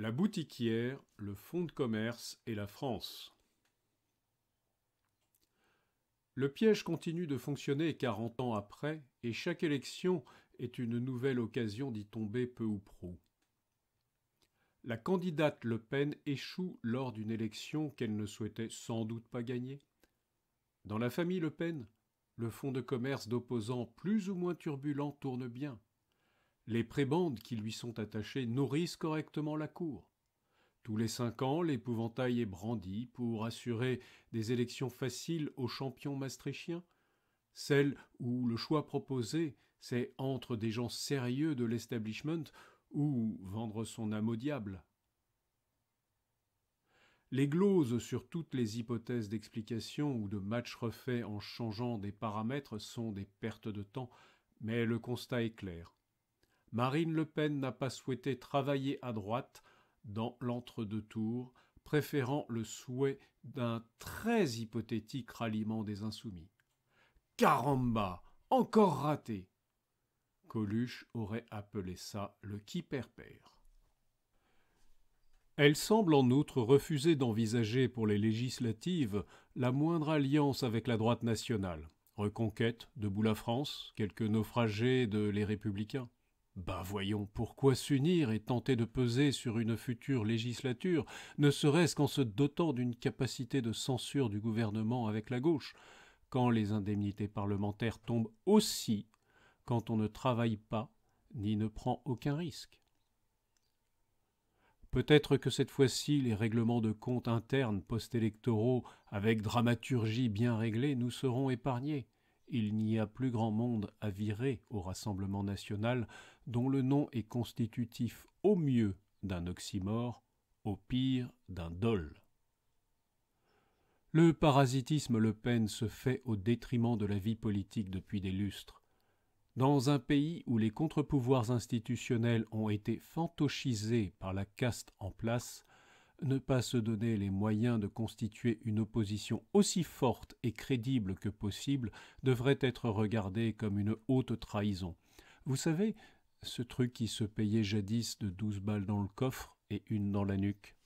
La boutiquière, le fonds de commerce et la France. Le piège continue de fonctionner quarante ans après, et chaque élection est une nouvelle occasion d'y tomber peu ou prou. La candidate Le Pen échoue lors d'une élection qu'elle ne souhaitait sans doute pas gagner. Dans la famille Le Pen, le fonds de commerce d'opposants plus ou moins turbulents tourne bien les prébendes qui lui sont attachées nourrissent correctement la cour. Tous les cinq ans, l'épouvantail est brandi pour assurer des élections faciles aux champions maastrichtiens, celles où le choix proposé, c'est entre des gens sérieux de l'establishment ou vendre son âme au diable. Les gloses sur toutes les hypothèses d'explication ou de match refait en changeant des paramètres sont des pertes de temps, mais le constat est clair. Marine Le Pen n'a pas souhaité travailler à droite dans l'entre-deux tours, préférant le souhait d'un très hypothétique ralliement des insoumis. Caramba Encore raté Coluche aurait appelé ça le qui per Elle semble en outre refuser d'envisager pour les législatives la moindre alliance avec la droite nationale. Reconquête de la France, quelques naufragés de Les Républicains. Ben voyons, pourquoi s'unir et tenter de peser sur une future législature, ne serait-ce qu'en se dotant d'une capacité de censure du gouvernement avec la gauche, quand les indemnités parlementaires tombent aussi quand on ne travaille pas ni ne prend aucun risque Peut-être que cette fois-ci, les règlements de comptes internes post-électoraux, avec dramaturgie bien réglée, nous seront épargnés. Il n'y a plus grand monde à virer au Rassemblement national, dont le nom est constitutif au mieux d'un oxymore, au pire d'un dol. Le parasitisme Le Pen se fait au détriment de la vie politique depuis des lustres. Dans un pays où les contre-pouvoirs institutionnels ont été fantochisés par la caste en place, ne pas se donner les moyens de constituer une opposition aussi forte et crédible que possible devrait être regardé comme une haute trahison. Vous savez, ce truc qui se payait jadis de douze balles dans le coffre et une dans la nuque.